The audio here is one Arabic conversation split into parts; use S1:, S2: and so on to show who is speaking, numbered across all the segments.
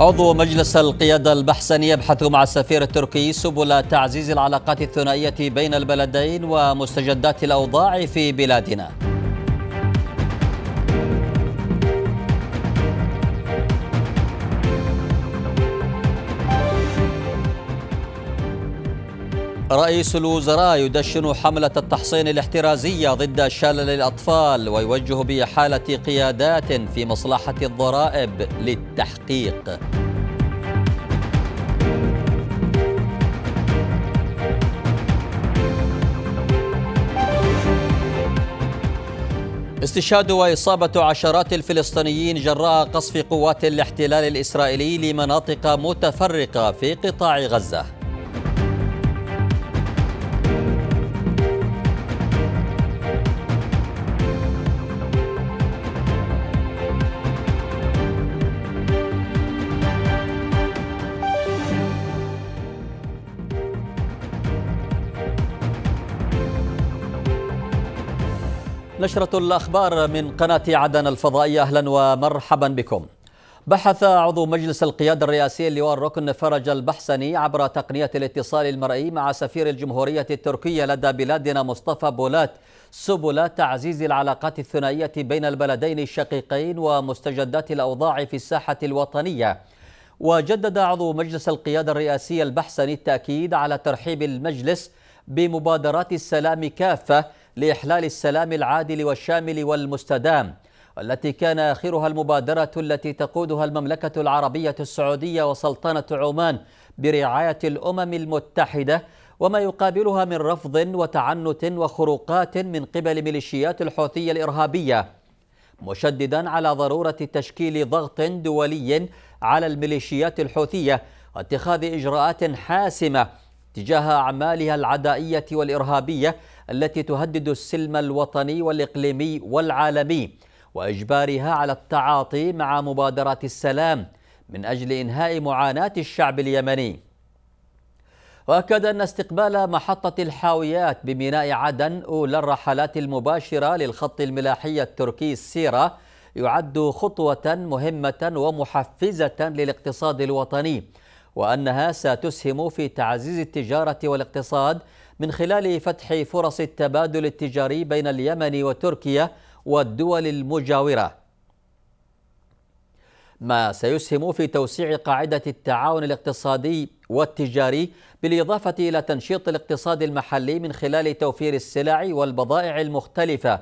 S1: عضو مجلس القيادة البحسني يبحث مع السفير التركي سبل تعزيز العلاقات الثنائية بين البلدين ومستجدات الأوضاع في بلادنا رئيس الوزراء يدشن حملة التحصين الاحترازية ضد شلل الأطفال ويوجه بإحالة قيادات في مصلحة الضرائب للتحقيق استشهاد وإصابة عشرات الفلسطينيين جراء قصف قوات الاحتلال الإسرائيلي لمناطق متفرقة في قطاع غزة نشرة الأخبار من قناة عدن الفضائية أهلا ومرحبا بكم بحث عضو مجلس القيادة الرئاسي اللواء الركن فرج البحسني عبر تقنية الاتصال المرئي مع سفير الجمهورية التركية لدى بلادنا مصطفى بولات سبل تعزيز العلاقات الثنائية بين البلدين الشقيقين ومستجدات الأوضاع في الساحة الوطنية وجدد عضو مجلس القيادة الرئاسي البحسني التأكيد على ترحيب المجلس بمبادرات السلام كافة لإحلال السلام العادل والشامل والمستدام والتي كان آخرها المبادرة التي تقودها المملكة العربية السعودية وسلطنة عمان برعاية الأمم المتحدة وما يقابلها من رفض وتعنت وخروقات من قبل ميليشيات الحوثية الإرهابية مشددا على ضرورة تشكيل ضغط دولي على الميليشيات الحوثية واتخاذ إجراءات حاسمة تجاه أعمالها العدائية والإرهابية التي تهدد السلم الوطني والإقليمي والعالمي وإجبارها على التعاطي مع مبادرات السلام من أجل إنهاء معاناة الشعب اليمني وأكد أن استقبال محطة الحاويات بميناء عدن أولى الرحلات المباشرة للخط الملاحي التركي السيرة يعد خطوة مهمة ومحفزة للاقتصاد الوطني وأنها ستسهم في تعزيز التجارة والاقتصاد من خلال فتح فرص التبادل التجاري بين اليمن وتركيا والدول المجاورة ما سيسهم في توسيع قاعدة التعاون الاقتصادي والتجاري بالإضافة إلى تنشيط الاقتصاد المحلي من خلال توفير السلع والبضائع المختلفة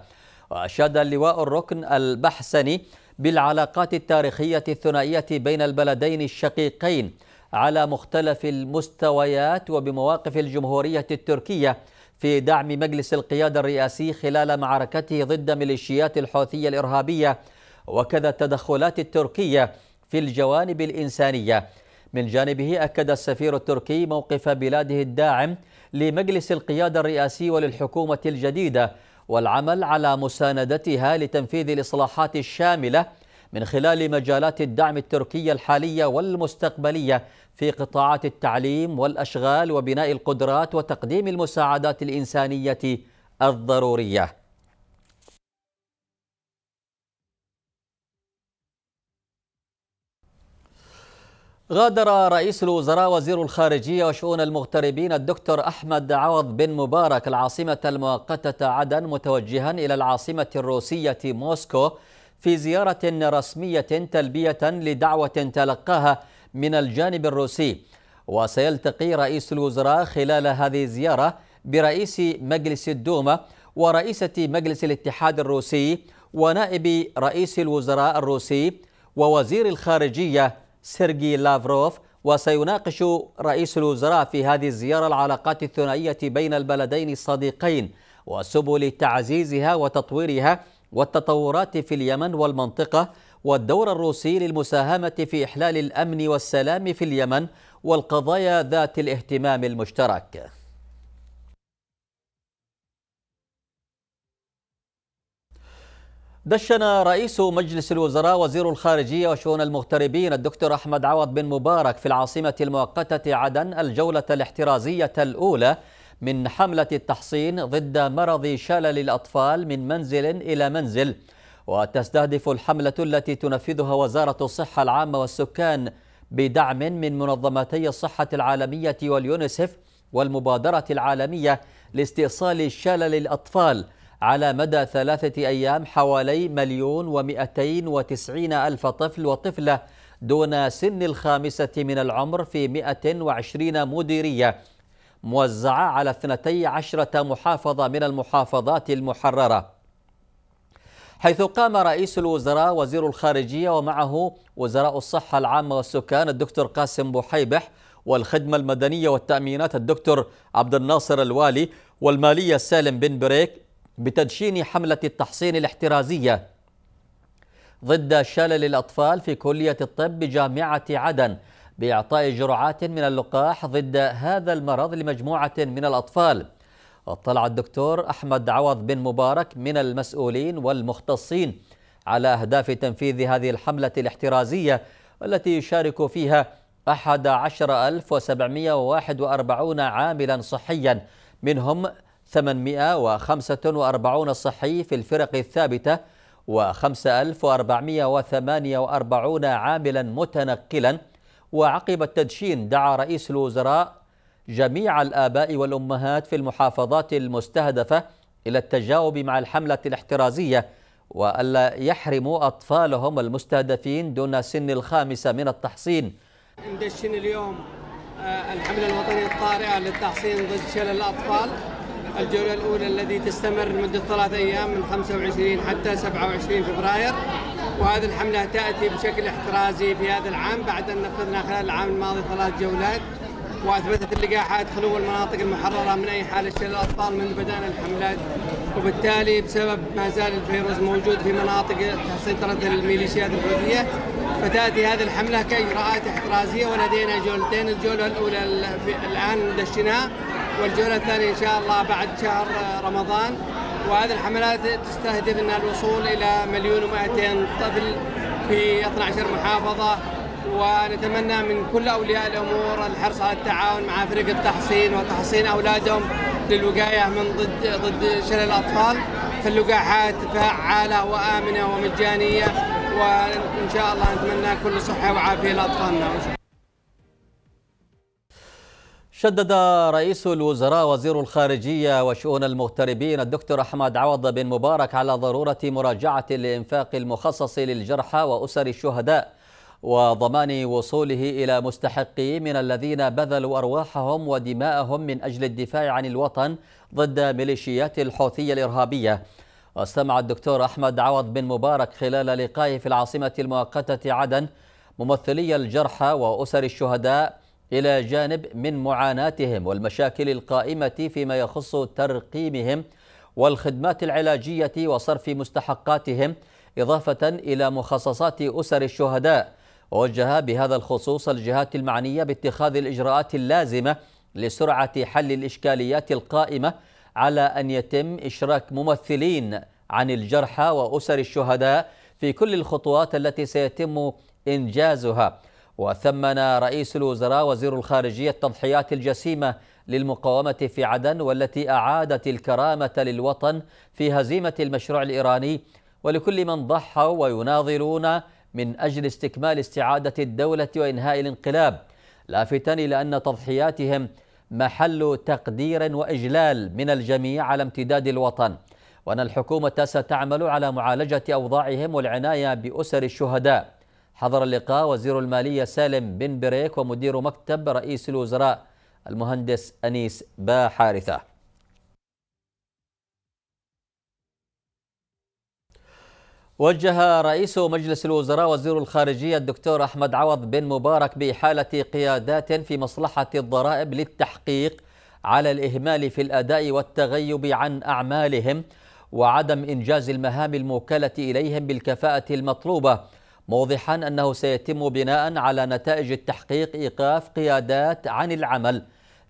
S1: وأشاد اللواء الركن البحسني بالعلاقات التاريخية الثنائية بين البلدين الشقيقين على مختلف المستويات وبمواقف الجمهورية التركية في دعم مجلس القيادة الرئاسي خلال معركته ضد ميليشيات الحوثية الإرهابية وكذا التدخلات التركية في الجوانب الإنسانية من جانبه أكد السفير التركي موقف بلاده الداعم لمجلس القيادة الرئاسي وللحكومة الجديدة والعمل على مساندتها لتنفيذ الإصلاحات الشاملة من خلال مجالات الدعم التركية الحالية والمستقبلية في قطاعات التعليم والأشغال وبناء القدرات وتقديم المساعدات الإنسانية الضرورية غادر رئيس الوزراء وزير الخارجية وشؤون المغتربين الدكتور أحمد عوض بن مبارك العاصمة المؤقتة عدن متوجها إلى العاصمة الروسية موسكو في زيارة رسمية تلبية لدعوة تلقاها من الجانب الروسي وسيلتقي رئيس الوزراء خلال هذه الزيارة برئيس مجلس الدوما ورئيسة مجلس الاتحاد الروسي ونائب رئيس الوزراء الروسي ووزير الخارجية سيرجي لافروف وسيناقش رئيس الوزراء في هذه الزيارة العلاقات الثنائية بين البلدين الصديقين وسبل تعزيزها وتطويرها والتطورات في اليمن والمنطقة والدور الروسي للمساهمة في إحلال الأمن والسلام في اليمن والقضايا ذات الاهتمام المشترك دشن رئيس مجلس الوزراء وزير الخارجية وشؤون المغتربين الدكتور أحمد عوض بن مبارك في العاصمة المؤقتة عدن الجولة الاحترازية الأولى من حملة التحصين ضد مرض شلل الأطفال من منزل إلى منزل وتستهدف الحملة التي تنفذها وزارة الصحة العامة والسكان بدعم من منظمتي الصحة العالمية واليونسف والمبادرة العالمية لاستئصال شلل الأطفال على مدى ثلاثة أيام حوالي مليون ومئتين وتسعين ألف طفل وطفلة دون سن الخامسة من العمر في 120 مديرية موزعة على 12 محافظة من المحافظات المحررة حيث قام رئيس الوزراء وزير الخارجية ومعه وزراء الصحة العامة والسكان الدكتور قاسم بحيبح والخدمة المدنية والتأمينات الدكتور عبد الناصر الوالي والمالية سالم بن بريك بتدشين حملة التحصين الاحترازية ضد شلل الأطفال في كلية الطب بجامعة عدن بإعطاء جرعات من اللقاح ضد هذا المرض لمجموعة من الأطفال اطلع الدكتور أحمد عوض بن مبارك من المسؤولين والمختصين على أهداف تنفيذ هذه الحملة الاحترازية التي يشارك فيها 11741 عاملا صحيا منهم 845 صحي في الفرق الثابتة و5448 عاملا متنقلا وعقب التدشين دعا رئيس الوزراء جميع الآباء والأمهات في المحافظات المستهدفة إلى التجاوب مع الحملة الاحترازية وألا يحرموا أطفالهم المستهدفين دون سن الخامسة من التحصين
S2: ندشن اليوم آه، الحملة الوطنية الطارئة للتحصين ضد شلل الأطفال الجولة الأولى الذي تستمر لمدة ثلاثة أيام من 25 حتى 27 فبراير وهذه الحملة تأتي بشكل احترازي في هذا العام بعد أن نفذنا خلال العام الماضي ثلاث جولات وأثبتت اللقاحات خلو المناطق المحررة من أي حالة شلل الأطفال منذ بدأنا الحملات وبالتالي بسبب ما زال الفيروس موجود في مناطق تحت سيطرة الميليشيات الحوثية فتأتي هذه الحملة كإجراءات احترازية ولدينا جولتين الجولة الأولى الآن دشناها والجوله الثانيه ان شاء الله بعد شهر رمضان وهذه الحملات تستهدف ان الوصول الى مليون و200 طفل في 12 محافظه ونتمنى من كل اولياء الامور الحرص على التعاون مع فريق التحصين وتحصين اولادهم للوقايه من ضد ضد شلل الاطفال فاللقاحات فعاله وامنه ومجانيه وان شاء الله نتمنى كل صحه وعافيه لاطفالنا
S1: شدد رئيس الوزراء وزير الخارجية وشؤون المغتربين الدكتور أحمد عوض بن مبارك على ضرورة مراجعة الإنفاق المخصص للجرحى وأسر الشهداء وضمان وصوله إلى مستحقيه من الذين بذلوا أرواحهم ودماءهم من أجل الدفاع عن الوطن ضد ميليشيات الحوثية الإرهابية واستمع الدكتور أحمد عوض بن مبارك خلال لقائه في العاصمة المؤقتة عدن ممثلي الجرحى وأسر الشهداء إلى جانب من معاناتهم والمشاكل القائمة فيما يخص ترقيمهم والخدمات العلاجية وصرف مستحقاتهم إضافة إلى مخصصات أسر الشهداء ووجه بهذا الخصوص الجهات المعنية باتخاذ الإجراءات اللازمة لسرعة حل الإشكاليات القائمة على أن يتم إشراك ممثلين عن الجرحى وأسر الشهداء في كل الخطوات التي سيتم إنجازها وثمن رئيس الوزراء وزير الخارجية التضحيات الجسيمة للمقاومة في عدن والتي أعادت الكرامة للوطن في هزيمة المشروع الإيراني ولكل من ضحى ويناضلون من أجل استكمال استعادة الدولة وإنهاء الانقلاب لافتا إلى أن تضحياتهم محل تقدير وإجلال من الجميع على امتداد الوطن وأن الحكومة ستعمل على معالجة أوضاعهم والعناية بأسر الشهداء حضر اللقاء وزير المالية سالم بن بريك ومدير مكتب رئيس الوزراء المهندس أنيس با حارثة وجه رئيس مجلس الوزراء وزير الخارجية الدكتور أحمد عوض بن مبارك بإحالة قيادات في مصلحة الضرائب للتحقيق على الإهمال في الأداء والتغيب عن أعمالهم وعدم إنجاز المهام الموكلة إليهم بالكفاءة المطلوبة موضحا أنه سيتم بناء على نتائج التحقيق إيقاف قيادات عن العمل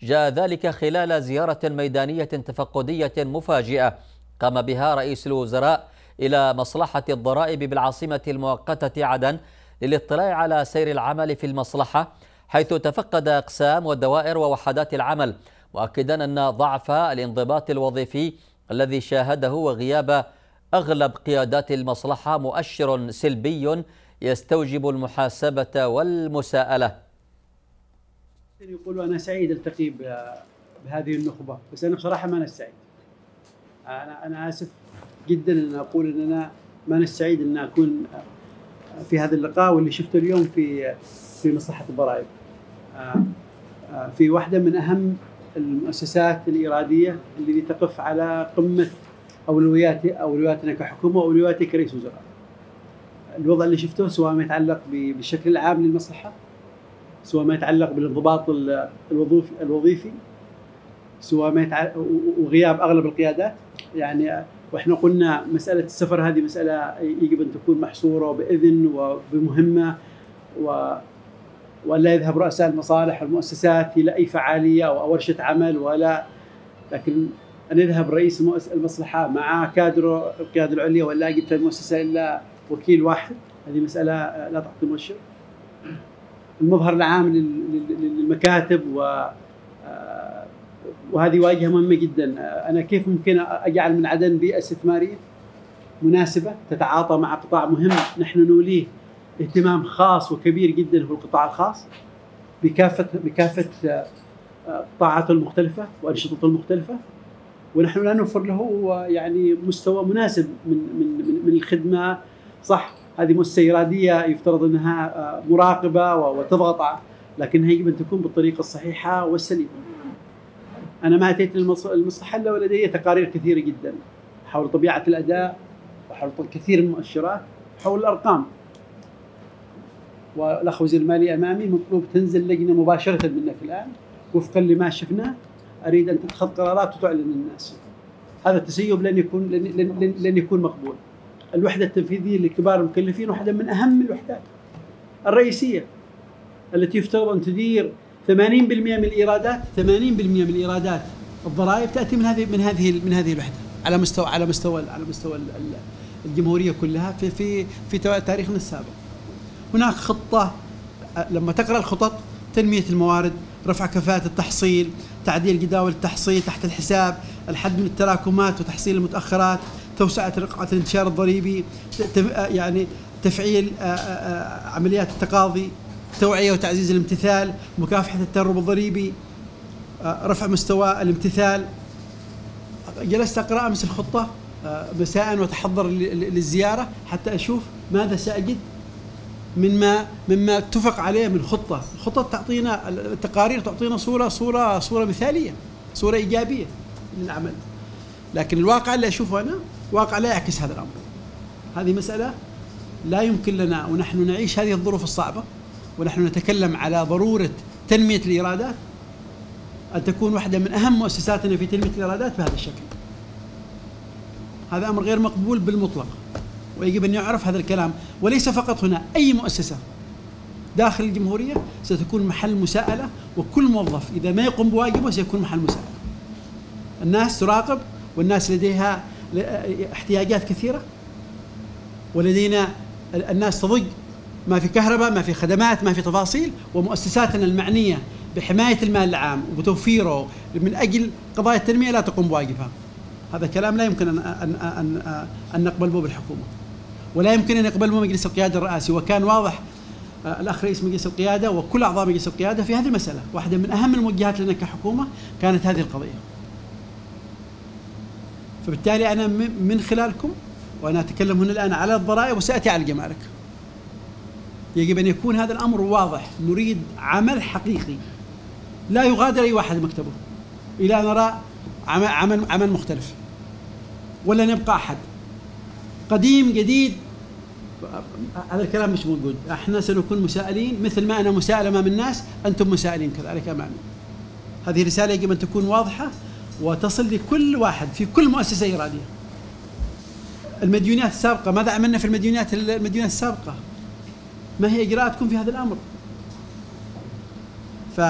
S1: جاء ذلك خلال زيارة ميدانية تفقدية مفاجئة قام بها رئيس الوزراء إلى مصلحة الضرائب بالعاصمة المؤقتة عدن للاطلاع على سير العمل في المصلحة حيث تفقد أقسام والدوائر ووحدات العمل مؤكدا أن ضعف الانضباط الوظيفي الذي شاهده وغياب أغلب قيادات المصلحة مؤشر سلبي يستوجب المحاسبة والمساءلة
S3: يقول أنا سعيد ألتقي بهذه النخبة بس أنا بصراحة ما أنا سعيد أنا أنا آسف جدا أن أقول أن أنا ما أنا سعيد أن أكون في هذا اللقاء واللي شفته اليوم في في مصلحة الضرائب آه، آه، في واحدة من أهم المؤسسات الإرادية اللي تقف على قمة أولويات أولوياتنا كحكومة وأولوياتي كرئيس وزراء الوضع اللي شفته سواء ما يتعلق بالشكل العام للمصلحه سواء ما يتعلق بالانضباط الوظيفي الوظيفي سواء ما يتعلق وغياب اغلب القيادات يعني واحنا قلنا مساله السفر هذه مساله يجب ان تكون محصوره باذن وبمهمه و ولا يذهب رؤساء المصالح والمؤسسات الى اي فعاليه او ورشه عمل ولا لكن ان يذهب رئيس المصلحه مع كادره القياده العليا ولا يجد في المؤسسه الا وكيل واحد هذه مساله آه، لا تعطي مؤشر المظهر العام للمكاتب و آه، وهذه واجهه مهمه جدا آه، انا كيف ممكن اجعل من عدن بيئه استثماريه مناسبه تتعاطى مع قطاع مهم نحن نوليه اهتمام خاص وكبير جدا هو القطاع الخاص بكافه بكافه قطاعاته المختلفه وانشطته المختلفه ونحن لا نوفر له يعني مستوى مناسب من من من الخدمه صح هذه مؤسسه اراديه يفترض انها آه، مراقبه وتضغط لكن يجب ان تكون بالطريقه الصحيحه والسليمه. انا ما اتيت للمصلحه الا ولدي تقارير كثيره جدا حول طبيعه الاداء وحول كثير من المؤشرات حول الارقام. والاخ وزير المالي امامي مطلوب تنزل لجنه مباشره منك الان وفقا لما شفنا اريد ان تتخذ قرارات وتعلن للناس. هذا التسيب لن يكون لن, لن, لن يكون مقبول. الوحدة التنفيذية لكبار المكلفين واحدة من أهم الوحدات الرئيسية التي يفترض أن تدير 80% من الإيرادات 80% من الإيرادات الضرائب تأتي من هذه من هذه من هذه الوحدة على مستوى على مستوى على مستوى الجمهورية كلها في في في تاريخنا السابق هناك خطة لما تقرأ الخطط تنمية الموارد رفع كفاءة التحصيل تعديل جداول التحصيل تحت الحساب الحد من التراكمات وتحصيل المتأخرات توسعة رقعة الانتشار الضريبي آه، يعني تفعيل آه، آه، عمليات التقاضي توعية وتعزيز الامتثال مكافحة التهرب الضريبي رفع مستوى الامتثال جلست أقرأ أمس الخطة مساء وتحضر للزيارة حتى أشوف ماذا سأجد مما مما اتفق عليه من خطة الخطة تعطينا التقارير تعطينا صورة صورة صورة مثالية صورة إيجابية للعمل لكن الواقع اللي أشوفه أنا واقع لا يعكس هذا الأمر هذه مسألة لا يمكن لنا ونحن نعيش هذه الظروف الصعبة ونحن نتكلم على ضرورة تنمية الإيرادات أن تكون واحدة من أهم مؤسساتنا في تنمية الإيرادات بهذا الشكل هذا أمر غير مقبول بالمطلق ويجب أن يعرف هذا الكلام وليس فقط هنا أي مؤسسة داخل الجمهورية ستكون محل مساءلة وكل موظف إذا ما يقوم بواجبه سيكون محل مساءلة الناس تراقب والناس لديها احتياجات كثيرة ولدينا الناس تضج ما في كهرباء ما في خدمات ما في تفاصيل ومؤسساتنا المعنية بحماية المال العام وبتوفيره من أجل قضايا التنمية لا تقوم بواجبها هذا كلام لا يمكن أن, أن, أن, أن نقبل به بالحكومة ولا يمكن أن يقبل به مجلس القيادة الرئاسي وكان واضح آه، الأخ رئيس مجلس القيادة وكل أعضاء مجلس القيادة في هذه المسألة واحدة من أهم الموجهات لنا كحكومة كانت هذه القضية فبالتالي أنا من خلالكم وأنا أتكلم هنا الآن على الضرائب وسأتي على الجمارك يجب أن يكون هذا الأمر واضح نريد عمل حقيقي لا يغادر أي واحد مكتبه إلى أن نرى عمل, عمل مختلف ولن يبقى أحد قديم جديد هذا الكلام مش موجود احنا سنكون مسائلين مثل ما انا مسائل امام الناس انتم مسائلين كذلك امامي هذه رساله يجب ان تكون واضحه وتصل لكل واحد في كل مؤسسة إيرانية المديونيات السابقة ماذا عملنا في المديونيات المديونيات السابقة ما هي إجراءاتكم في هذا الأمر ف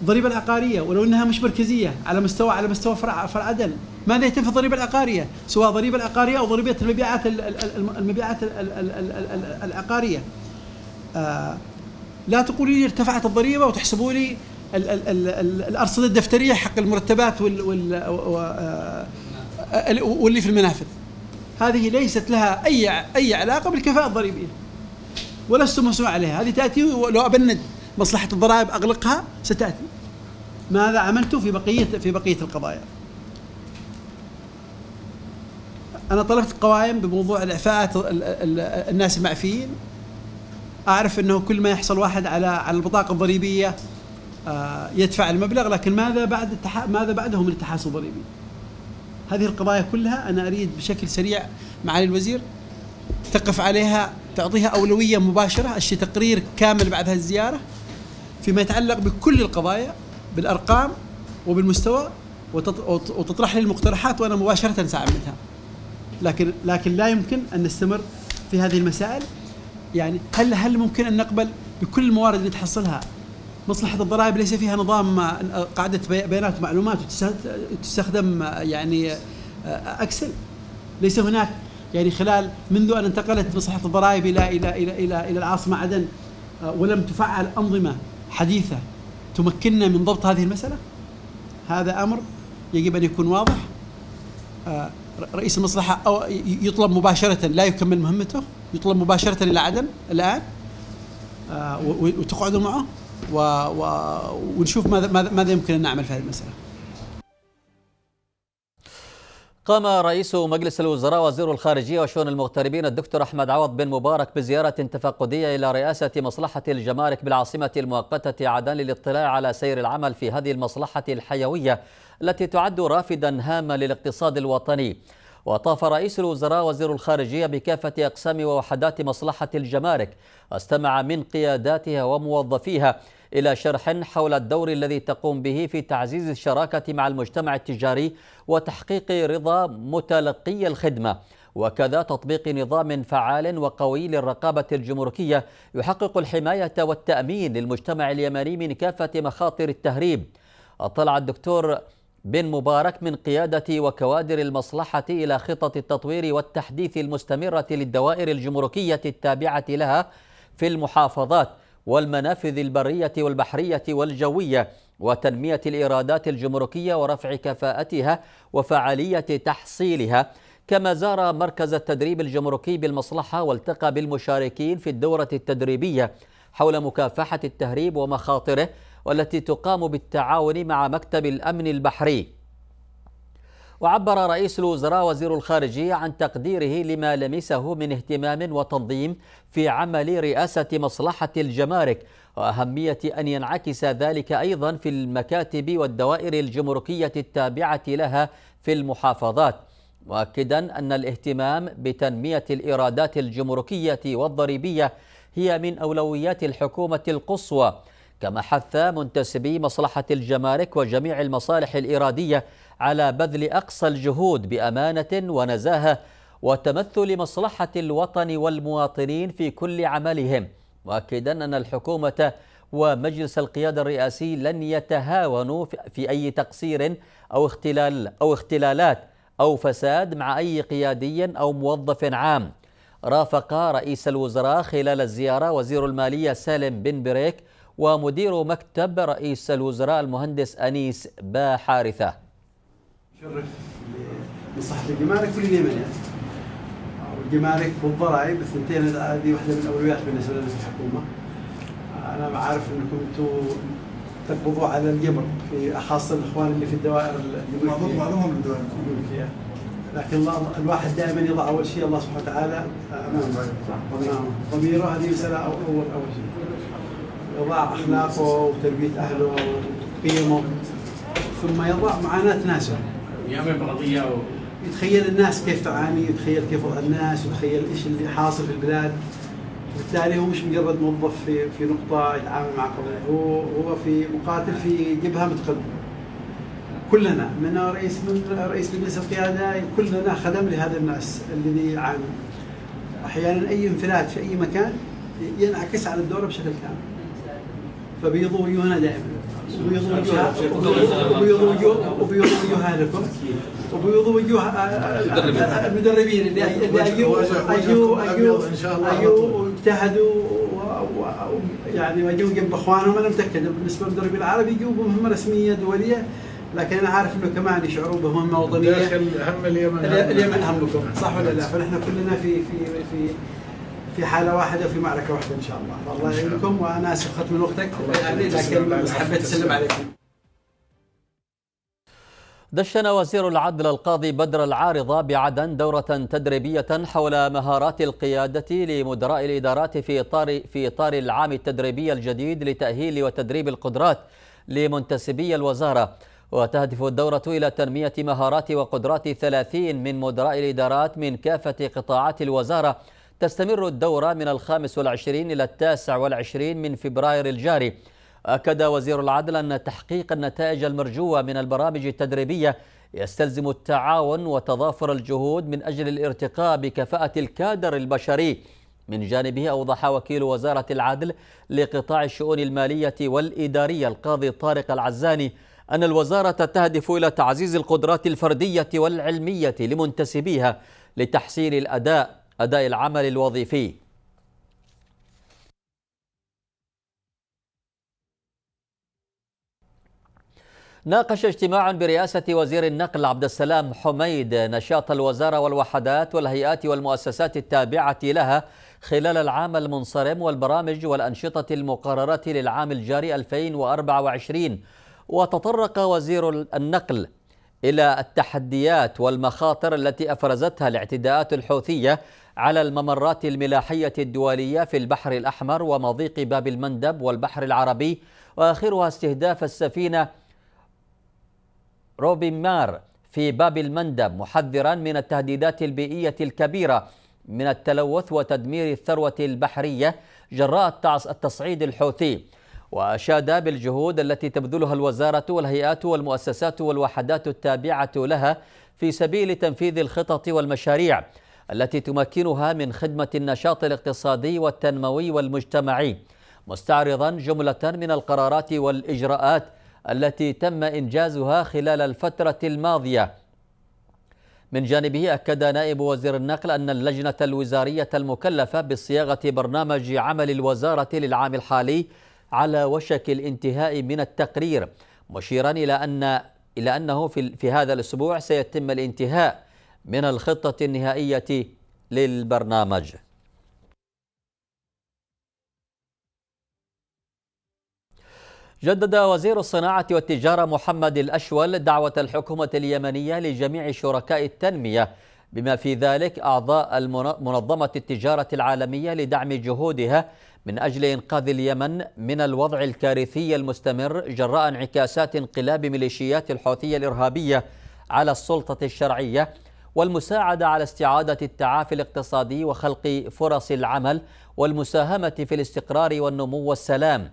S3: الضريبة آه، العقارية ولو أنها مش مركزية على مستوى على مستوى فرع فرع عدن، ماذا يتم في الضريبة العقارية سواء ضريبة العقارية أو ضريبة المبيعات المبيعات العقارية لا تقولوا لي ارتفعت الضريبة وتحسبوا لي الارصده الدفتريه حق المرتبات وال آه، واللي في المنافذ هذه ليست لها اي اي علاقه بالكفاءه الضريبيه ولست مسؤول عليها هذه تاتي ولو ابند مصلحه الضرائب اغلقها ستاتي ماذا عملت في بقيه في بقيه القضايا انا طلبت قوائم بموضوع الاعفاءات الناس المعفيين اعرف انه كل ما يحصل واحد على على البطاقه الضريبيه آه، يدفع المبلغ لكن ماذا بعد ماذا بعده من التحاسب الضريبي؟ هذه القضايا كلها انا اريد بشكل سريع معالي الوزير تقف عليها تعطيها اولويه مباشره، اشي تقرير كامل بعد هذه الزياره فيما يتعلق بكل القضايا بالارقام وبالمستوى وتطرح لي المقترحات وانا مباشره ساعملها. لكن لكن لا يمكن ان نستمر في هذه المسائل يعني هل هل ممكن ان نقبل بكل الموارد اللي تحصلها مصلحة الضرائب ليس فيها نظام قاعدة بيانات معلومات تستخدم يعني اكسل ليس هناك يعني خلال منذ ان انتقلت مصلحة الضرائب الى الى الى الى, إلى العاصمة عدن ولم تفعل انظمة حديثة تمكننا من ضبط هذه المسألة هذا امر يجب ان يكون واضح آه، رئيس المصلحة أو يطلب مباشرة لا يكمل مهمته يطلب مباشرة إلى عدن الآن آه، وتقعدوا معه و و ونشوف ماذا ماذا يمكن ان نعمل في هذه المساله.
S1: قام رئيس مجلس الوزراء وزير الخارجية وشؤون المغتربين الدكتور أحمد عوض بن مبارك بزيارة تفقدية إلى رئاسة مصلحة الجمارك بالعاصمة المؤقتة عدن للاطلاع على سير العمل في هذه المصلحة الحيوية التي تعد رافدا هاما للاقتصاد الوطني وطاف رئيس الوزراء وزير الخارجية بكافة أقسام ووحدات مصلحة الجمارك واستمع من قياداتها وموظفيها إلى شرح حول الدور الذي تقوم به في تعزيز الشراكة مع المجتمع التجاري وتحقيق رضا متلقي الخدمة وكذا تطبيق نظام فعال وقوي للرقابة الجمركية يحقق الحماية والتأمين للمجتمع اليمني من كافة مخاطر التهريب اطلع الدكتور بن مبارك من قيادة وكوادر المصلحة إلى خطة التطوير والتحديث المستمرة للدوائر الجمركية التابعة لها في المحافظات والمنافذ البرية والبحرية والجوية وتنمية الإيرادات الجمركية ورفع كفاءتها وفعالية تحصيلها كما زار مركز التدريب الجمركي بالمصلحة والتقى بالمشاركين في الدورة التدريبية حول مكافحة التهريب ومخاطره والتي تقام بالتعاون مع مكتب الأمن البحري وعبر رئيس الوزراء وزير الخارجية عن تقديره لما لمسه من اهتمام وتنظيم في عمل رئاسة مصلحة الجمارك وأهمية أن ينعكس ذلك أيضا في المكاتب والدوائر الجمركية التابعة لها في المحافظات مؤكدا أن الاهتمام بتنمية الإيرادات الجمركية والضريبية هي من أولويات الحكومة القصوى كما حث منتسبي مصلحة الجمارك وجميع المصالح الإرادية على بذل أقصى الجهود بأمانة ونزاهة وتمثل مصلحة الوطن والمواطنين في كل عملهم مؤكدا أن الحكومة ومجلس القيادة الرئاسي لن يتهاونوا في أي تقصير أو اختلال أو اختلالات أو فساد مع أي قيادي أو موظف عام رافق رئيس الوزراء خلال الزيارة وزير المالية سالم بن بريك ومدير مكتب رئيس الوزراء المهندس أنيس با حارثة
S3: شرف لصحة الجمارك واليمنيات الجمارك والضرائب الثنتين هذه واحدة من الأولويات بالنسبة للحكومة أنا عارف أنكم أنتم تقبضوا على الجمر في خاصة الإخوان اللي في الدوائر الملكية معظمهم الدوائر الملكية لكن الله الواحد دائما يضع أول شيء الله سبحانه وتعالى أمامه نعم. ضميره هذه مسألة أول أول شيء يضاع اخلاقه وتربيه اهله وقيمه ثم يضع معاناه ناسه. ايام البعضيه يتخيل الناس كيف تعاني، يتخيل كيف وضع الناس، يتخيل ايش اللي حاصل في البلاد. بالتالي هو مش مجرد موظف في في نقطه يتعامل مع قضايا، هو هو في مقاتل في جبهه متقدمه. كلنا من رئيس من رئيس مجلس القياده كلنا خدم لهذا الناس الذي عانوا احيانا اي انفلات في اي مكان ينعكس على الدوله بشكل كامل. فبيض وجوهنا دائما وبيض وجوه وبيض وجوه وبيض اهلكم وبيض وجوه المدربين اللي اجوا اجوا اجوا اجوا واجتهدوا يعني واجوا جنب اخوانهم انا متاكد بالنسبه للمدربين العربي يجوا مهمه رسميه دوليه لكن انا عارف انه كمان يشعروا بمهمه وطنيه داخل هم اليمن اليمن همكم صح ولا لا؟ فنحن كلنا في في في في حاله واحده في معركه واحده ان شاء الله الله يعينكم وانا اسف اخذت من وقتك لكن بس حبيت اسلم عليكم
S1: دشن وزير العدل القاضي بدر العارضة بعدن دورة تدريبية حول مهارات القيادة لمدراء الإدارات في إطار في إطار العام التدريبي الجديد لتأهيل وتدريب القدرات لمنتسبي الوزارة وتهدف الدورة إلى تنمية مهارات وقدرات 30 من مدراء الإدارات من كافة قطاعات الوزارة تستمر الدورة من الخامس والعشرين إلى التاسع والعشرين من فبراير الجاري أكد وزير العدل أن تحقيق النتائج المرجوة من البرامج التدريبية يستلزم التعاون وتضافر الجهود من أجل الارتقاء بكفاءة الكادر البشري من جانبه أوضح وكيل وزارة العدل لقطاع الشؤون المالية والإدارية القاضي طارق العزاني أن الوزارة تهدف إلى تعزيز القدرات الفردية والعلمية لمنتسبيها لتحسين الأداء أداء العمل الوظيفي ناقش اجتماع برئاسة وزير النقل عبد السلام حميد نشاط الوزارة والوحدات والهيئات والمؤسسات التابعة لها خلال العام المنصرم والبرامج والأنشطة المقررة للعام الجاري 2024 وتطرق وزير النقل إلى التحديات والمخاطر التي أفرزتها الاعتداءات الحوثية على الممرات الملاحية الدولية في البحر الأحمر ومضيق باب المندب والبحر العربي وآخرها استهداف السفينة روبين مار في باب المندب محذرا من التهديدات البيئية الكبيرة من التلوث وتدمير الثروة البحرية جراء التصعيد الحوثي وأشاد بالجهود التي تبذلها الوزارة والهيئات والمؤسسات والوحدات التابعة لها في سبيل تنفيذ الخطط والمشاريع التي تمكنها من خدمة النشاط الاقتصادي والتنموي والمجتمعي مستعرضا جملة من القرارات والإجراءات التي تم إنجازها خلال الفترة الماضية من جانبه أكد نائب وزير النقل أن اللجنة الوزارية المكلفة بصياغة برنامج عمل الوزارة للعام الحالي على وشك الانتهاء من التقرير مشيرا إلى أن إلى أنه في, هذا الأسبوع سيتم الانتهاء من الخطة النهائية للبرنامج جدد وزير الصناعة والتجارة محمد الأشول دعوة الحكومة اليمنية لجميع شركاء التنمية بما في ذلك أعضاء منظمة التجارة العالمية لدعم جهودها من أجل إنقاذ اليمن من الوضع الكارثي المستمر جراء انعكاسات انقلاب ميليشيات الحوثية الإرهابية على السلطة الشرعية والمساعدة على استعادة التعافي الاقتصادي وخلق فرص العمل والمساهمة في الاستقرار والنمو والسلام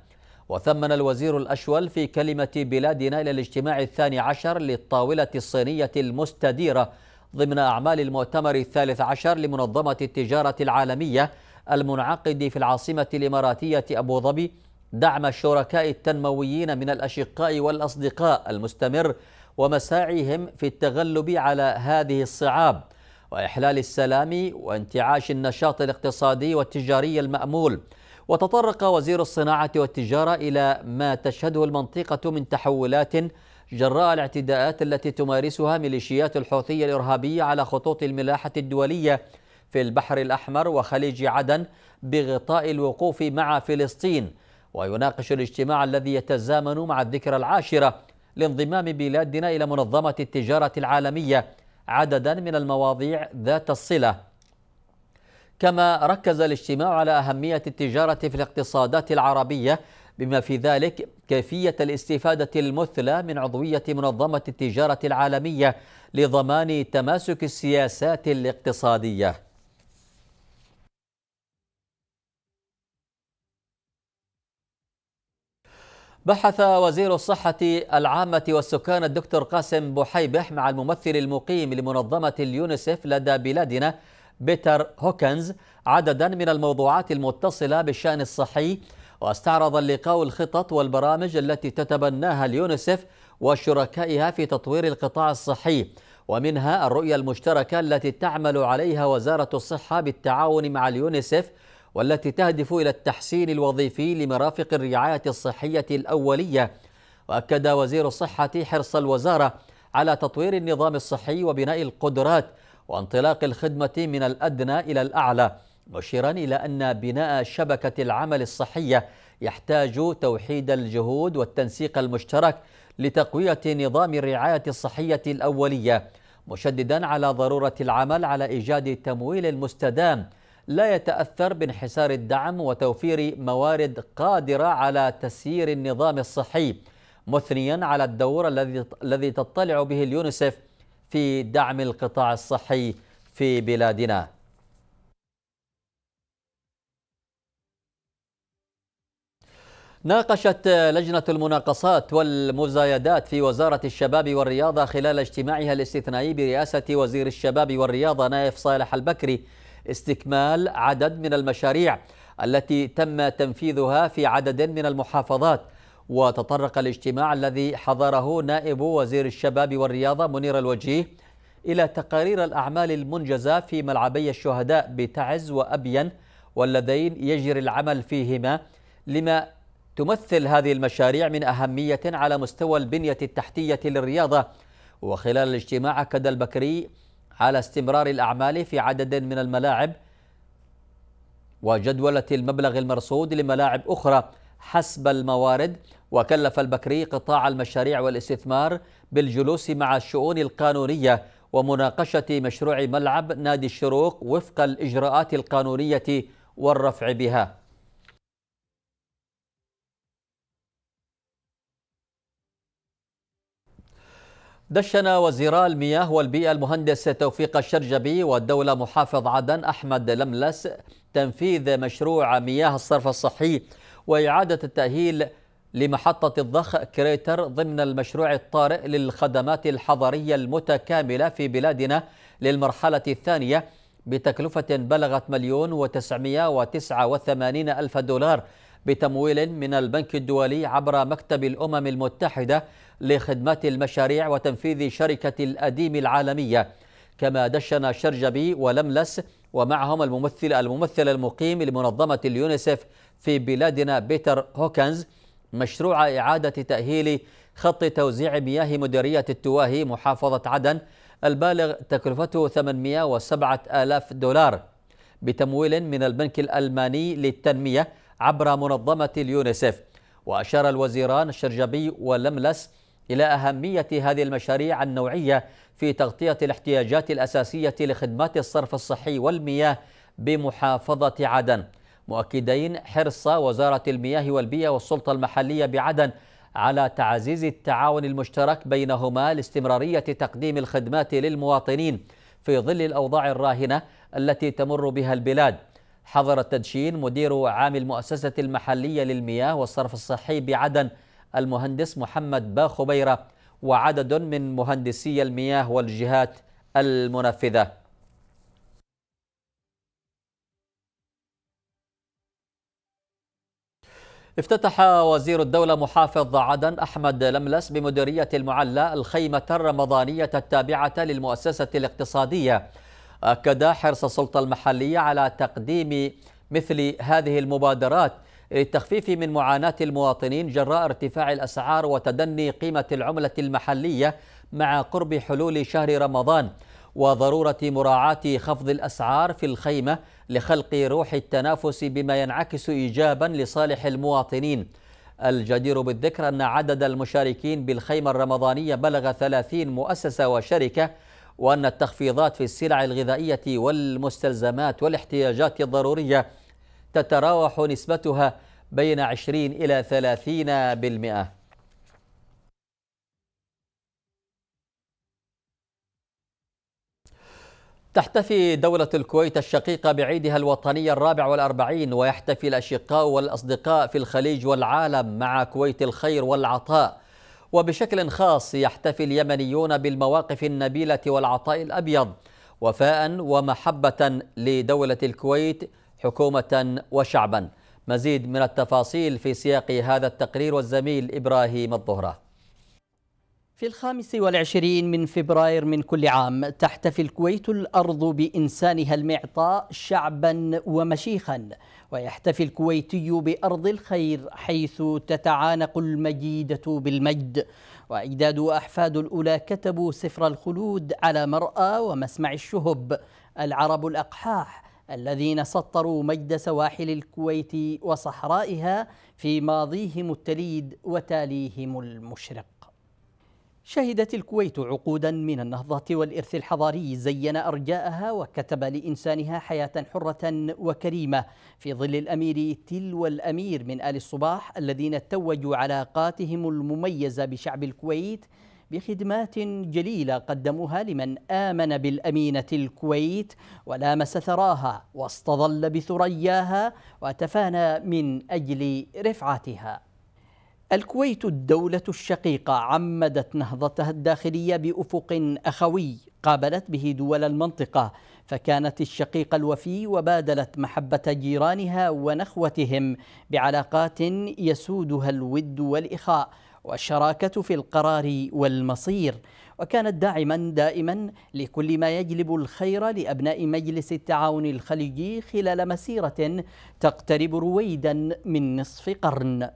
S1: وثمن الوزير الأشول في كلمة بلادنا إلى الاجتماع الثاني عشر للطاولة الصينية المستديرة ضمن أعمال المؤتمر الثالث عشر لمنظمة التجارة العالمية المنعقد في العاصمة الإماراتية أبو ظبي دعم الشركاء التنمويين من الأشقاء والأصدقاء المستمر ومساعيهم في التغلب على هذه الصعاب وإحلال السلام وانتعاش النشاط الاقتصادي والتجاري المأمول وتطرق وزير الصناعة والتجارة إلى ما تشهده المنطقة من تحولات جراء الاعتداءات التي تمارسها ميليشيات الحوثية الإرهابية على خطوط الملاحة الدولية في البحر الأحمر وخليج عدن بغطاء الوقوف مع فلسطين ويناقش الاجتماع الذي يتزامن مع الذكرى العاشرة لانضمام بلادنا إلى منظمة التجارة العالمية عددا من المواضيع ذات الصلة كما ركز الاجتماع على أهمية التجارة في الاقتصادات العربية بما في ذلك كيفية الاستفادة المثلى من عضوية منظمة التجارة العالمية لضمان تماسك السياسات الاقتصادية بحث وزير الصحة العامة والسكان الدكتور قاسم بحيبح مع الممثل المقيم لمنظمة اليونيسف لدى بلادنا بيتر هوكنز عددا من الموضوعات المتصلة بالشأن الصحي واستعرض اللقاء الخطط والبرامج التي تتبناها اليونيسف وشركائها في تطوير القطاع الصحي ومنها الرؤية المشتركة التي تعمل عليها وزارة الصحة بالتعاون مع اليونيسف والتي تهدف إلى التحسين الوظيفي لمرافق الرعاية الصحية الأولية وأكد وزير الصحة حرص الوزارة على تطوير النظام الصحي وبناء القدرات وانطلاق الخدمة من الأدنى إلى الأعلى مشيرا إلى أن بناء شبكة العمل الصحية يحتاج توحيد الجهود والتنسيق المشترك لتقوية نظام الرعاية الصحية الأولية مشددا على ضرورة العمل على إيجاد تمويل مستدام لا يتأثر بانحسار الدعم وتوفير موارد قادرة على تسيير النظام الصحي مثنيا على الدور الذي تطلع به اليونسف في دعم القطاع الصحي في بلادنا ناقشت لجنة المناقصات والمزايدات في وزارة الشباب والرياضة خلال اجتماعها الاستثنائي برئاسة وزير الشباب والرياضة نايف صالح البكري استكمال عدد من المشاريع التي تم تنفيذها في عدد من المحافظات وتطرق الاجتماع الذي حضره نائب وزير الشباب والرياضة منير الوجيه إلى تقارير الأعمال المنجزة في ملعبي الشهداء بتعز وأبين واللذين يجري العمل فيهما لما تمثل هذه المشاريع من أهمية على مستوى البنية التحتية للرياضة وخلال الاجتماع أكد البكري على استمرار الأعمال في عدد من الملاعب وجدولة المبلغ المرصود لملاعب أخرى حسب الموارد وكلف البكري قطاع المشاريع والاستثمار بالجلوس مع الشؤون القانونية ومناقشة مشروع ملعب نادي الشروق وفق الإجراءات القانونية والرفع بها دشن وزير المياه والبيئة المهندس توفيق الشرجبي والدولة محافظ عدن أحمد لملس تنفيذ مشروع مياه الصرف الصحي وإعادة التأهيل لمحطة الضخ كريتر ضمن المشروع الطارئ للخدمات الحضرية المتكاملة في بلادنا للمرحلة الثانية بتكلفة بلغت مليون وتسعمائة وتسعة وثمانين ألف دولار بتمويل من البنك الدولي عبر مكتب الأمم المتحدة لخدمات المشاريع وتنفيذ شركة الأديم العالمية كما دشن شرجبي ولملس ومعهم الممثل الممثل المقيم لمنظمة اليونيسف في بلادنا بيتر هوكنز مشروع إعادة تأهيل خط توزيع مياه مديرية التواهي محافظة عدن البالغ تكلفته 807 آلاف دولار بتمويل من البنك الألماني للتنمية عبر منظمة اليونيسف وأشار الوزيران الشرجبي ولملس إلى أهمية هذه المشاريع النوعية في تغطية الاحتياجات الأساسية لخدمات الصرف الصحي والمياه بمحافظة عدن مؤكدين حرص وزارة المياه والبيئة والسلطة المحلية بعدن على تعزيز التعاون المشترك بينهما لاستمرارية تقديم الخدمات للمواطنين في ظل الأوضاع الراهنة التي تمر بها البلاد حضر التدشين مدير عام المؤسسة المحلية للمياه والصرف الصحي بعدن المهندس محمد باخبيرة وعدد من مهندسي المياه والجهات المنفذة افتتح وزير الدولة محافظ عدن أحمد لملس بمديرية المعلى الخيمة الرمضانية التابعة للمؤسسة الاقتصادية أكد حرص السلطة المحلية على تقديم مثل هذه المبادرات للتخفيف من معاناة المواطنين جراء ارتفاع الأسعار وتدني قيمة العملة المحلية مع قرب حلول شهر رمضان وضرورة مراعاة خفض الأسعار في الخيمة لخلق روح التنافس بما ينعكس إيجابا لصالح المواطنين الجدير بالذكر أن عدد المشاركين بالخيمة الرمضانية بلغ 30 مؤسسة وشركة وأن التخفيضات في السلع الغذائية والمستلزمات والاحتياجات الضرورية تتراوح نسبتها بين 20 إلى 30 بالمئة تحتفي دولة الكويت الشقيقة بعيدها الوطني الرابع والأربعين ويحتفي الأشقاء والأصدقاء في الخليج والعالم مع كويت الخير والعطاء وبشكل خاص يحتفي اليمنيون بالمواقف النبيلة والعطاء الأبيض وفاء ومحبة لدولة الكويت حكومة وشعبا مزيد من التفاصيل في سياق هذا التقرير والزميل إبراهيم الظهره
S4: في الخامس والعشرين من فبراير من كل عام تحتفي الكويت الأرض بإنسانها المعطاء شعبا ومشيخا ويحتفي الكويتي بأرض الخير حيث تتعانق المجيدة بالمجد وأجداد وأحفاد الأولى كتبوا سفر الخلود على مرأى ومسمع الشهب العرب الأقحاح الذين سطروا مجد سواحل الكويت وصحرائها في ماضيهم التليد وتاليهم المشرق شهدت الكويت عقودا من النهضة والإرث الحضاري زين أرجاءها وكتب لإنسانها حياة حرة وكريمة في ظل الأمير تلو الأمير من آل الصباح الذين توجوا علاقاتهم المميزة بشعب الكويت بخدمات جليلة قدموها لمن آمن بالأمينة الكويت ولامس ثراها واستظل بثرياها وتفانى من أجل رفعتها الكويت الدولة الشقيقة عمدت نهضتها الداخلية بأفق أخوي قابلت به دول المنطقة فكانت الشقيقة الوفي وبادلت محبة جيرانها ونخوتهم بعلاقات يسودها الود والإخاء والشراكة في القرار والمصير وكانت داعما دائما لكل ما يجلب الخير لأبناء مجلس التعاون الخليجي خلال مسيرة تقترب رويدا من نصف قرن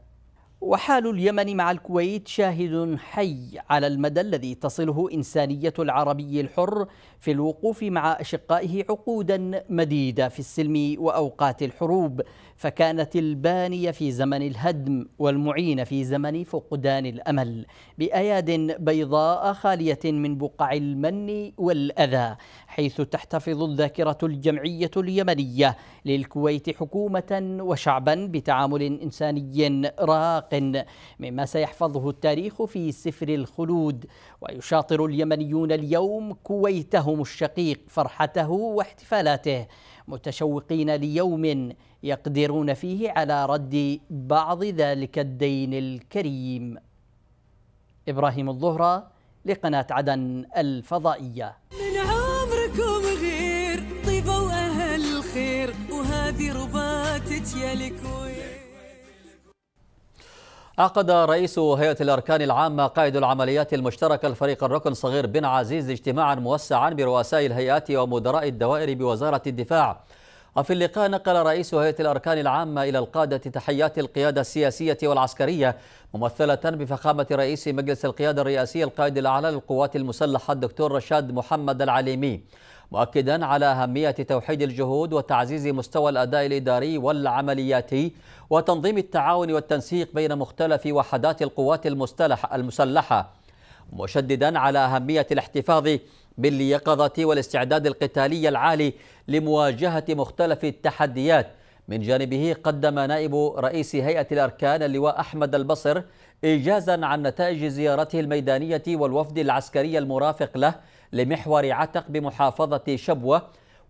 S4: وحال اليمن مع الكويت شاهد حي على المدى الذي تصله إنسانية العربي الحر في الوقوف مع أشقائه عقودا مديدة في السلم وأوقات الحروب فكانت البانية في زمن الهدم والمعين في زمن فقدان الأمل بأياد بيضاء خالية من بقع المن والأذى حيث تحتفظ الذاكرة الجمعية اليمنية للكويت حكومة وشعبا بتعامل إنساني راق مما سيحفظه التاريخ في سفر الخلود ويشاطر اليمنيون اليوم كويتهم الشقيق فرحته واحتفالاته متشوقين ليوم يقدرون فيه على رد بعض ذلك الدين الكريم ابراهيم الظهره لقناه عدن الفضائيه
S1: عقد رئيس هيئة الأركان العامة قائد العمليات المشتركة الفريق الركن صغير بن عزيز اجتماعا موسعا برؤساء الهيئات ومدراء الدوائر بوزارة الدفاع وفي اللقاء نقل رئيس هيئة الأركان العامة إلى القادة تحيات القيادة السياسية والعسكرية ممثلة بفخامة رئيس مجلس القيادة الرئاسي القائد الأعلى للقوات المسلحة الدكتور رشاد محمد العليمي مؤكدا على أهمية توحيد الجهود وتعزيز مستوى الأداء الإداري والعملياتي وتنظيم التعاون والتنسيق بين مختلف وحدات القوات المسلحة مشددا على أهمية الاحتفاظ باليقظة والاستعداد القتالي العالي لمواجهة مختلف التحديات من جانبه قدم نائب رئيس هيئة الأركان اللواء أحمد البصر إيجازا عن نتائج زيارته الميدانية والوفد العسكري المرافق له لمحور عتق بمحافظة شبوة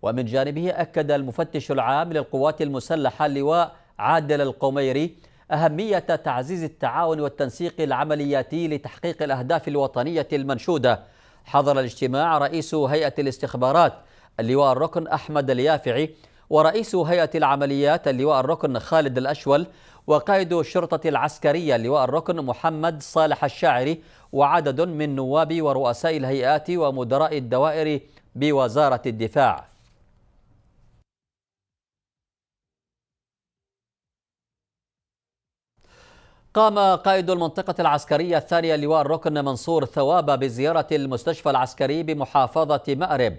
S1: ومن جانبه أكد المفتش العام للقوات المسلحة اللواء عادل القميري أهمية تعزيز التعاون والتنسيق العملياتي لتحقيق الأهداف الوطنية المنشودة حضر الاجتماع رئيس هيئة الاستخبارات اللواء الركن أحمد اليافعي ورئيس هيئة العمليات اللواء الركن خالد الأشول وقائد الشرطة العسكرية اللواء الركن محمد صالح الشاعري وعدد من نواب ورؤساء الهيئات ومدراء الدوائر بوزارة الدفاع قام قائد المنطقة العسكرية الثانية لواء الركن منصور ثوابة بزيارة المستشفى العسكري بمحافظة مأرب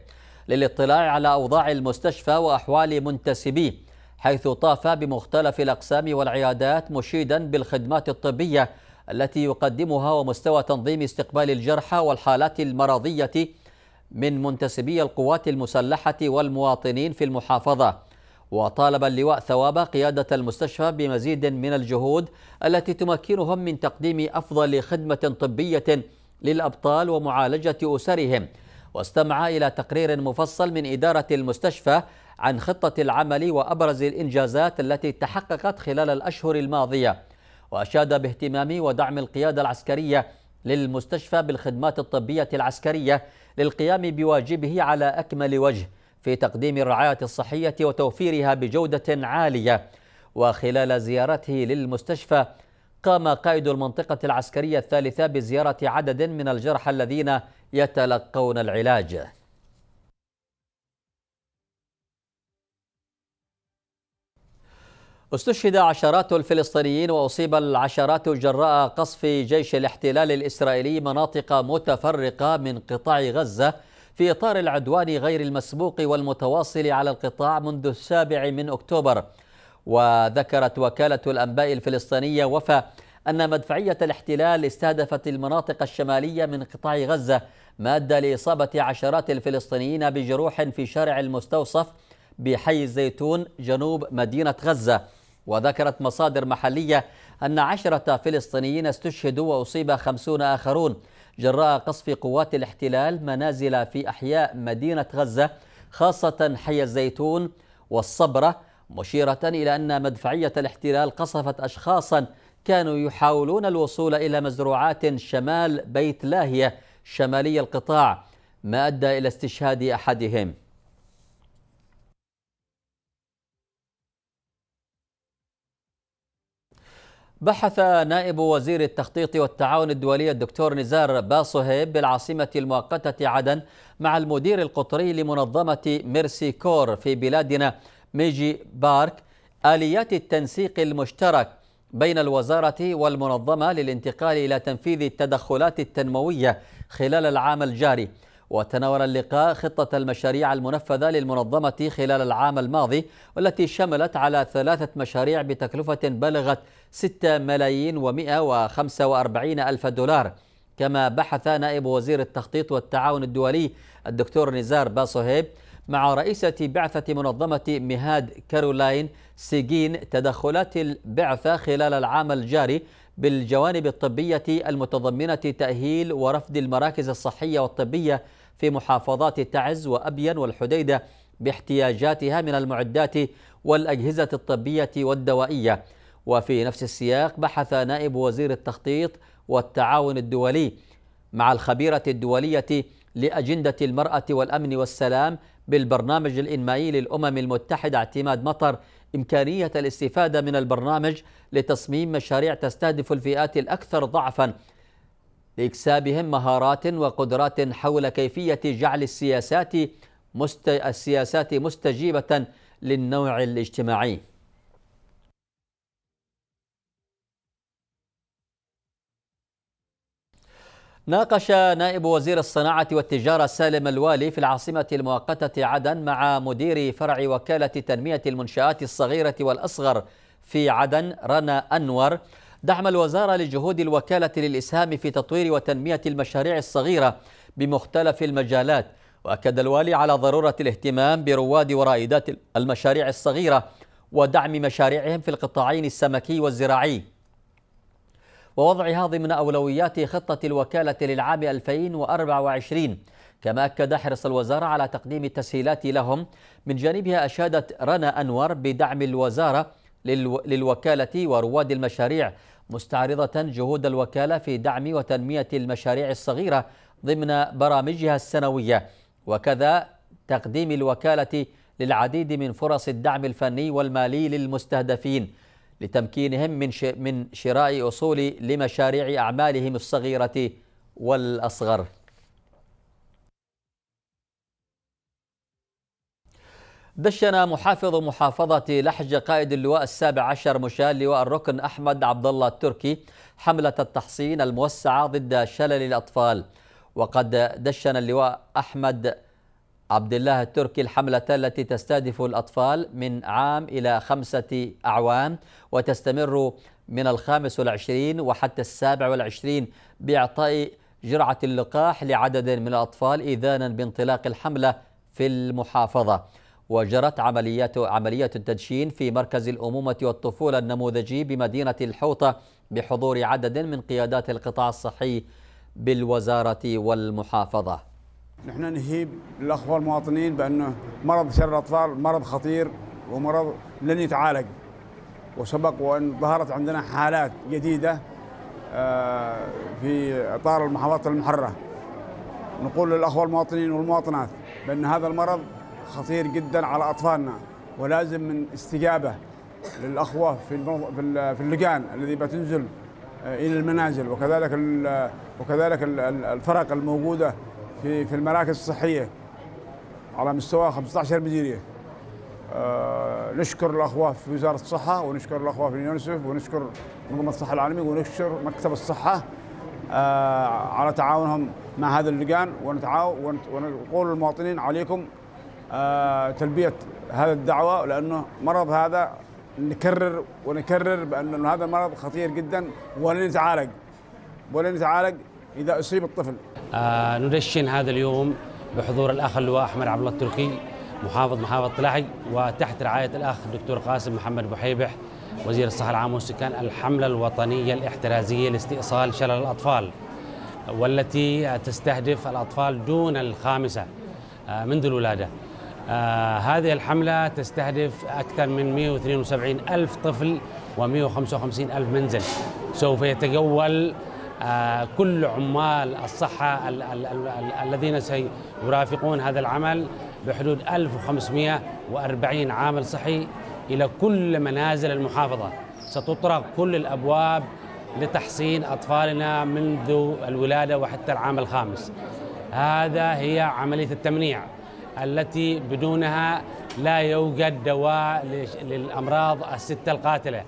S1: للاطلاع على أوضاع المستشفى وأحوال منتسبيه حيث طاف بمختلف الأقسام والعيادات مشيدا بالخدمات الطبية التي يقدمها ومستوى تنظيم استقبال الجرحى والحالات المرضية من منتسبي القوات المسلحة والمواطنين في المحافظة وطالب اللواء ثواب قيادة المستشفى بمزيد من الجهود التي تمكنهم من تقديم أفضل خدمة طبية للأبطال ومعالجة أسرهم واستمع إلى تقرير مفصل من إدارة المستشفى عن خطة العمل وأبرز الإنجازات التي تحققت خلال الأشهر الماضية وأشاد باهتمام ودعم القيادة العسكرية للمستشفى بالخدمات الطبية العسكرية للقيام بواجبه على أكمل وجه في تقديم الرعاية الصحية وتوفيرها بجودة عالية وخلال زيارته للمستشفى قام قائد المنطقة العسكرية الثالثة بزيارة عدد من الجرحى الذين يتلقون العلاج استشهد عشرات الفلسطينيين وأصيب العشرات جراء قصف جيش الاحتلال الإسرائيلي مناطق متفرقة من قطاع غزة في إطار العدوان غير المسبوق والمتواصل على القطاع منذ السابع من أكتوبر وذكرت وكالة الأنباء الفلسطينية وفا أن مدفعية الاحتلال استهدفت المناطق الشمالية من قطاع غزة مادة لإصابة عشرات الفلسطينيين بجروح في شارع المستوصف بحي الزيتون جنوب مدينة غزة وذكرت مصادر محلية أن عشرة فلسطينيين استشهدوا وأصيب خمسون آخرون جراء قصف قوات الاحتلال منازل في أحياء مدينة غزة خاصة حي الزيتون والصبرة مشيرة إلى أن مدفعية الاحتلال قصفت أشخاصا كانوا يحاولون الوصول إلى مزروعات شمال بيت لاهية شمالي القطاع ما أدى إلى استشهاد أحدهم بحث نائب وزير التخطيط والتعاون الدولي الدكتور نزار باصهيب بالعاصمة المؤقتة عدن مع المدير القطري لمنظمة ميرسي كور في بلادنا ميجي بارك آليات التنسيق المشترك بين الوزارة والمنظمة للانتقال إلى تنفيذ التدخلات التنموية خلال العام الجاري وتناول اللقاء خطة المشاريع المنفذة للمنظمة خلال العام الماضي والتي شملت على ثلاثة مشاريع بتكلفة بلغت 6 ملايين و145 ألف دولار كما بحث نائب وزير التخطيط والتعاون الدولي الدكتور نزار باصهيب مع رئيسة بعثة منظمة مهاد كارولاين سيجين تدخلات البعثة خلال العام الجاري بالجوانب الطبية المتضمنة تأهيل ورفد المراكز الصحية والطبية في محافظات تعز وأبين والحديدة باحتياجاتها من المعدات والأجهزة الطبية والدوائية وفي نفس السياق بحث نائب وزير التخطيط والتعاون الدولي مع الخبيرة الدولية لأجندة المرأة والأمن والسلام بالبرنامج الإنمائي للأمم المتحدة اعتماد مطر إمكانية الاستفادة من البرنامج لتصميم مشاريع تستهدف الفئات الأكثر ضعفا لإكسابهم مهارات وقدرات حول كيفية جعل السياسات مست... السياسات مستجيبة للنوع الاجتماعي ناقش نائب وزير الصناعة والتجارة سالم الوالي في العاصمة المؤقتة عدن مع مدير فرع وكالة تنمية المنشآت الصغيرة والأصغر في عدن رنا أنور دعم الوزارة لجهود الوكالة للإسهام في تطوير وتنمية المشاريع الصغيرة بمختلف المجالات وأكد الوالي على ضرورة الاهتمام برواد ورائدات المشاريع الصغيرة ودعم مشاريعهم في القطاعين السمكي والزراعي ووضع هذه من أولويات خطة الوكالة للعام 2024 كما أكد حرص الوزارة على تقديم التسهيلات لهم من جانبها أشادت رنا أنور بدعم الوزارة للوكالة ورواد المشاريع مستعرضة جهود الوكالة في دعم وتنمية المشاريع الصغيرة ضمن برامجها السنوية وكذا تقديم الوكالة للعديد من فرص الدعم الفني والمالي للمستهدفين لتمكينهم من من شراء أصول لمشاريع أعمالهم الصغيرة والأصغر دشن محافظ محافظة لحج قائد اللواء السابع عشر مشال لواء الركن أحمد عبد الله التركي حملة التحصين الموسعة ضد شلل الأطفال وقد دشن اللواء أحمد عبد الله التركي الحملة التي تستهدف الأطفال من عام إلى خمسة أعوام وتستمر من الخامس والعشرين وحتى السابع والعشرين بإعطاء جرعة اللقاح لعدد من الأطفال إذانا بانطلاق الحملة في المحافظة وجرت عمليات عملية التدشين في مركز الأمومة والطفولة النموذجي بمدينة الحوطة بحضور عدد من قيادات القطاع الصحي بالوزارة والمحافظة
S5: نحن نهيب الاخوه المواطنين بانه مرض شر الاطفال مرض خطير ومرض لن يتعالج وسبق وان ظهرت عندنا حالات جديده آه، في اطار المحافظات المحرره نقول للاخوه المواطنين والمواطنات بان هذا المرض خطير جدا على اطفالنا ولازم من استجابه للاخوه في في اللجان الذي بتنزل آه، الى المنازل وكذلك وكذلك الفرق الموجوده في في المراكز الصحيه على مستوى 15 مديريه آه، نشكر الاخوه في وزاره الصحه ونشكر الاخوه في اليونسف ونشكر منظمه الصحه العالميه ونشكر مكتب الصحه آه، على تعاونهم مع هذا اللجان ونتعاون ونقول للمواطنين عليكم آه، تلبيه هذا الدعوه لانه مرض هذا نكرر ونكرر بأن هذا المرض خطير جدا ولن يتعالج ولن يتعالج إذا أصيب الطفل
S6: آه ندشن هذا اليوم بحضور الأخ اللواء أحمد عبد الله التركي محافظ محافظة طلحي وتحت رعاية الأخ الدكتور قاسم محمد بحيبح وزير الصحة العامة والسكان الحملة الوطنية الاحترازية لاستئصال شلل الأطفال والتي تستهدف الأطفال دون الخامسة آه، منذ الولادة آه، هذه الحملة تستهدف أكثر من 172 ألف طفل و 155 ألف منزل سوف يتجول آه، كل عمال الصحة الذين سيرافقون هذا العمل بحدود 1540 عامل صحي إلى كل منازل المحافظة ستطرق كل الأبواب لتحصين أطفالنا منذ الولادة وحتى العام الخامس هذا هي عملية التمنيع التي بدونها لا يوجد دواء للأمراض الستة القاتلة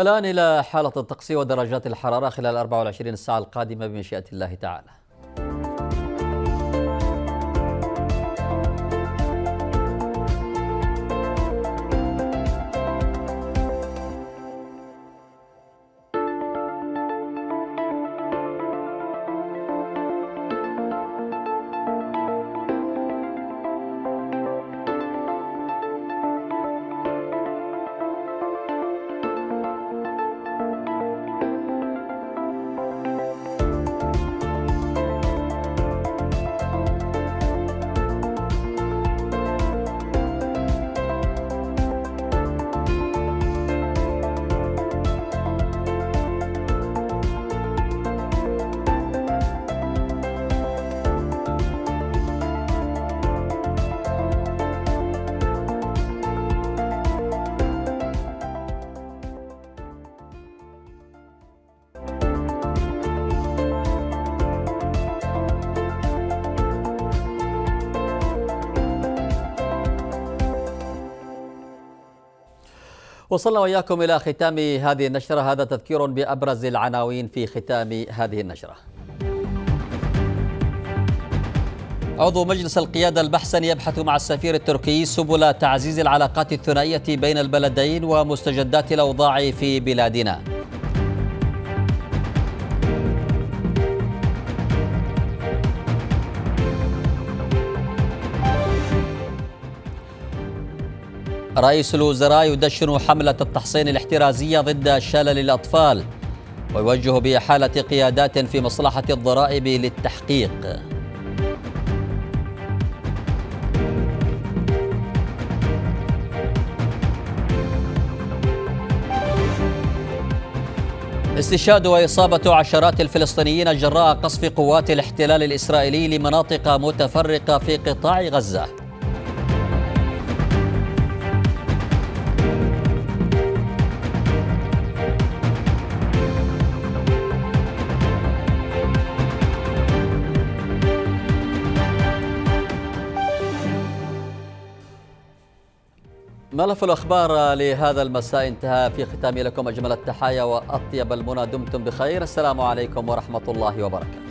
S6: الآن إلى
S1: حالة الطقس ودرجات الحرارة خلال 24 ساعة القادمة بمشيئة الله تعالى وصلنا وإياكم إلى ختام هذه النشرة هذا تذكير بأبرز العناوين في ختام هذه النشرة عضو مجلس القيادة البحسن يبحث مع السفير التركي سبل تعزيز العلاقات الثنائية بين البلدين ومستجدات الأوضاع في بلادنا رئيس الوزراء يدشن حملة التحصين الاحترازية ضد شلل الأطفال ويوجه بإحالة قيادات في مصلحة الضرائب للتحقيق استشهاد وإصابة عشرات الفلسطينيين جراء قصف قوات الاحتلال الإسرائيلي لمناطق متفرقة في قطاع غزة ملف الأخبار لهذا المساء انتهى في ختام لكم أجمل التحايا وأطيب المنى دمتم بخير السلام عليكم ورحمة الله وبركاته